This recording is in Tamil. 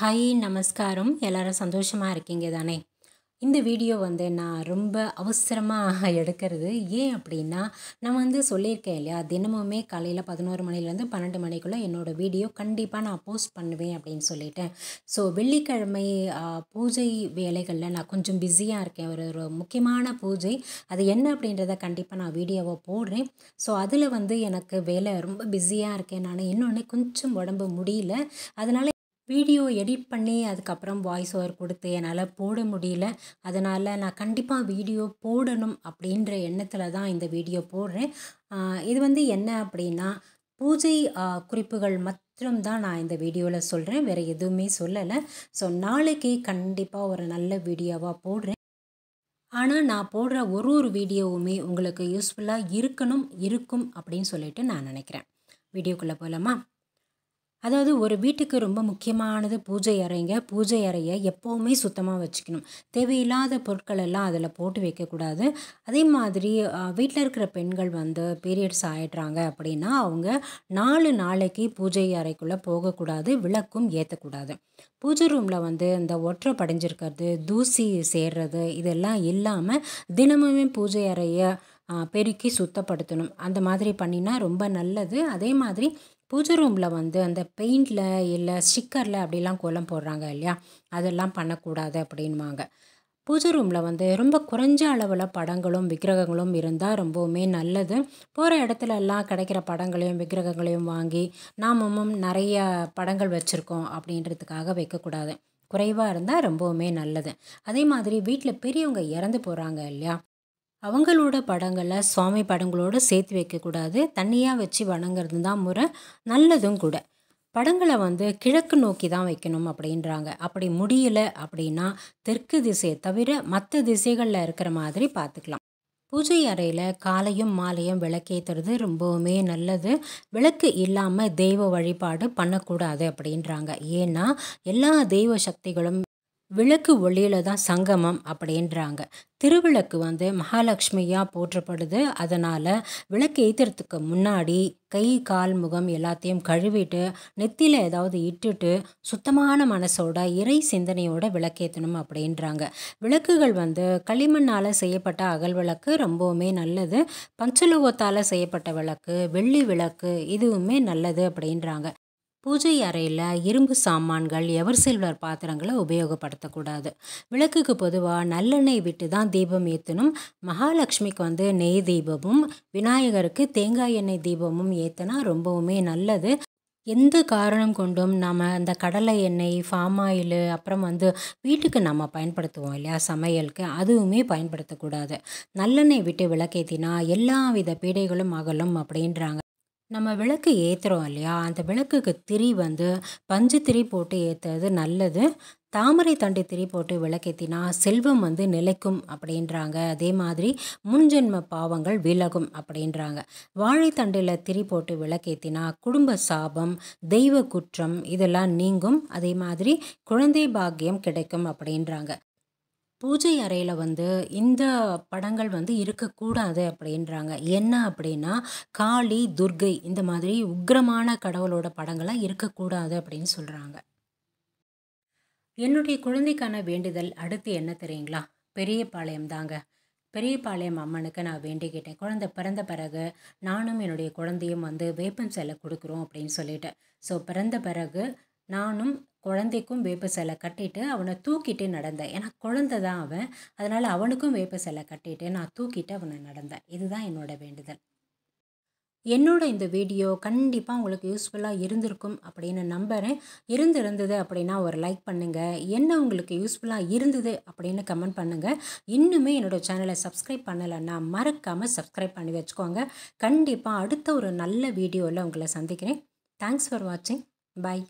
ஹாய் நமஸ்காரம் எல்லோரும் சந்தோஷமாக இருக்கீங்க தானே இந்த வீடியோ வந்து நான் ரொம்ப அவசரமாக எடுக்கிறது ஏன் அப்படின்னா நான் வந்து சொல்லியிருக்கேன் இல்லையா தினமுமே காலையில் பதினோரு மணிலேருந்து பன்னெண்டு மணிக்குள்ளே என்னோடய வீடியோ கண்டிப்பாக நான் போஸ்ட் பண்ணுவேன் அப்படின்னு சொல்லிட்டேன் ஸோ வெள்ளிக்கிழமை பூஜை வேலைகளில் நான் கொஞ்சம் பிஸியாக இருக்கேன் ஒரு ஒரு முக்கியமான பூஜை அது என்ன அப்படின்றத கண்டிப்பாக நான் வீடியோவை போடுறேன் ஸோ அதில் வந்து எனக்கு வேலை ரொம்ப பிஸியாக இருக்கேன் நான் இன்னொன்று கொஞ்சம் உடம்பு முடியல அதனால் வீடியோ எடிட் பண்ணி அதுக்கப்புறம் வாய்ஸ் ஓவர் கொடுத்து என்னால் போட முடியல அதனால் நான் கண்டிப்பாக வீடியோ போடணும் அப்படின்ற எண்ணத்தில் தான் இந்த வீடியோ போடுறேன் இது வந்து என்ன அப்படின்னா பூஜை குறிப்புகள் மட்டும்தான் நான் இந்த வீடியோவில் சொல்கிறேன் வேறு எதுவுமே சொல்லலை ஸோ நாளைக்கு கண்டிப்பாக ஒரு நல்ல வீடியோவாக போடுறேன் ஆனால் நான் போடுற ஒரு ஒரு வீடியோவுமே உங்களுக்கு யூஸ்ஃபுல்லாக இருக்கணும் இருக்கும் அப்படின்னு சொல்லிட்டு நான் நினைக்கிறேன் வீடியோக்குள்ளே போகலாமா அதாவது ஒரு வீட்டுக்கு ரொம்ப முக்கியமானது பூஜை அறைங்க பூஜை அறையை எப்போவுமே சுத்தமாக வச்சுக்கணும் தேவையில்லாத பொருட்கள் எல்லாம் அதில் போட்டு வைக்கக்கூடாது அதே மாதிரி வீட்டில் இருக்கிற பெண்கள் வந்து பீரியட்ஸ் ஆகிடுறாங்க அப்படின்னா அவங்க நாலு நாளைக்கு பூஜை அறைக்குள்ளே போகக்கூடாது விளக்கும் ஏற்றக்கூடாது பூஜை ரூமில் வந்து இந்த ஒற்றை படிஞ்சிருக்கிறது தூசி சேர்றது இதெல்லாம் இல்லாமல் தினமுமே பூஜை அறையை பெருக்கி சுத்தப்படுத்தணும் அந்த மாதிரி பண்ணினா ரொம்ப நல்லது அதே மாதிரி பூஜை ரூமில் வந்து அந்த பெயிண்டில் இல்லை ஸ்டிக்கரில் அப்படிலாம் கோலம் போடுறாங்க இல்லையா அதெல்லாம் பண்ணக்கூடாது அப்படின்வாங்க பூஜை ரூமில் வந்து ரொம்ப குறைஞ்ச அளவில் படங்களும் விக்கிரகங்களும் இருந்தால் ரொம்பவுமே நல்லது போகிற இடத்துல எல்லாம் கிடைக்கிற படங்களையும் விக்கிரகங்களையும் வாங்கி நாமமும் நிறைய படங்கள் வச்சுருக்கோம் அப்படின்றதுக்காக வைக்கக்கூடாது குறைவாக இருந்தால் ரொம்பவுமே நல்லது அதே மாதிரி வீட்டில் பெரியவங்க இறந்து போகிறாங்க இல்லையா அவங்களோட படங்களை சுவாமி படங்களோடு சேர்த்து வைக்கக்கூடாது தனியாக வச்சு வணங்குறது தான் முறை நல்லதும் கூட படங்களை வந்து கிழக்கு நோக்கி தான் வைக்கணும் அப்படின்றாங்க அப்படி முடியலை அப்படின்னா தெற்கு திசையை தவிர மற்ற திசைகளில் இருக்கிற மாதிரி பார்த்துக்கலாம் பூஜை அறையில் காலையும் மாலையும் விளக்கேற்றுறது ரொம்பவுமே நல்லது விளக்கு இல்லாமல் தெய்வ வழிபாடு பண்ணக்கூடாது அப்படின்றாங்க ஏன்னா எல்லா தெய்வ சக்திகளும் விளக்கு ஒளியில் தான் சங்கமம் அப்படின்றாங்க திருவிளக்கு வந்து மகாலட்சுமியாக போற்றப்படுது அதனால் விளக்கு ஏற்றுறதுக்கு முன்னாடி கை கால் முகம் எல்லாத்தையும் கழுவிட்டு நெத்தியில் ஏதாவது இட்டுட்டு சுத்தமான மனசோட இறை சிந்தனையோட விளக்கேற்றணும் அப்படின்றாங்க விளக்குகள் வந்து களிமண்ணால் செய்யப்பட்ட அகல் விளக்கு ரொம்பவுமே நல்லது பஞ்சலோகத்தால் செய்யப்பட்ட விளக்கு வெள்ளி விளக்கு இதுவுமே நல்லது அப்படின்றாங்க பூஜை அறையில் இரும்பு சாமான்கள் எவர் சில்வர் பாத்திரங்களை உபயோகப்படுத்தக்கூடாது விளக்குக்கு பொதுவாக நல்லெண்ணெய் விட்டு தான் தீபம் ஏற்றணும் மகாலட்சுமிக்கு வந்து நெய் தீபமும் விநாயகருக்கு தேங்காய் எண்ணெய் தீபமும் ஏற்றினா ரொம்பவுமே நல்லது எந்த காரணம் கொண்டும் நம்ம அந்த கடலை எண்ணெய் ஃபார்ம் ஆயில் அப்புறம் வந்து வீட்டுக்கு நம்ம பயன்படுத்துவோம் இல்லையா சமையலுக்கு அதுவுமே பயன்படுத்தக்கூடாது நல்லெண்ணெய் விட்டு விளக்கேற்றினா எல்லா வித பீடைகளும் அகலும் அப்படின்றாங்க நம்ம விளக்கு ஏற்றுறோம் இல்லையா அந்த விளக்குக்கு திரி வந்து பஞ்சு திரி போட்டு ஏற்றுறது நல்லது தாமரை தண்டு திரி போட்டு விளக்கேற்றினா செல்வம் வந்து நிலைக்கும் அப்படின்றாங்க அதே மாதிரி முன்ஜென்ம பாவங்கள் விலகும் அப்படின்றாங்க வாழைத்தண்டில் திரி போட்டு விளக்கேற்றினா குடும்ப சாபம் தெய்வ குற்றம் இதெல்லாம் நீங்கும் அதே மாதிரி குழந்தை பாக்கியம் கிடைக்கும் அப்படின்றாங்க பூஜை அறையில் வந்து இந்த படங்கள் வந்து இருக்கக்கூடாது அப்படின்றாங்க என்ன அப்படின்னா காளி துர்கை இந்த மாதிரி உக்ரமான கடவுளோட படங்கள்லாம் இருக்கக்கூடாது அப்படின்னு சொல்கிறாங்க என்னுடைய குழந்தைக்கான வேண்டுதல் அடுத்து என்ன தெரியுங்களா பெரியபாளையம் தாங்க பெரியபாளையம் அம்மனுக்கு நான் வேண்டிக்கிட்டேன் குழந்தை பிறந்த பிறகு நானும் என்னுடைய குழந்தையும் வந்து வேப்பம் செல்ல கொடுக்குறோம் அப்படின்னு சொல்லிட்டேன் ஸோ பிறந்த பிறகு நானும் குழந்தைக்கும் வேப்ப சிலை கட்டிட்டு அவனை தூக்கிட்டு நடந்தேன் ஏன்னா குழந்த தான் அவன் அதனால் அவனுக்கும் வேப்ப சிலை கட்டிட்டு நான் தூக்கிட்டு அவனை நடந்தேன் இதுதான் என்னோட வேண்டுதல் என்னோட இந்த வீடியோ கண்டிப்பாக உங்களுக்கு யூஸ்ஃபுல்லாக இருந்திருக்கும் அப்படின்னு நம்புகிறேன் இருந்திருந்தது அப்படின்னா ஒரு லைக் பண்ணுங்கள் என்ன உங்களுக்கு யூஸ்ஃபுல்லாக இருந்தது அப்படின்னு கமெண்ட் பண்ணுங்கள் இன்னுமே என்னோடய சேனலை சப்ஸ்கிரைப் பண்ணலைன்னா மறக்காமல் சப்ஸ்கிரைப் பண்ணி வச்சுக்கோங்க கண்டிப்பாக அடுத்த ஒரு நல்ல வீடியோவில் உங்களை சந்திக்கிறேன் தேங்க்ஸ் ஃபார் வாட்சிங் பாய்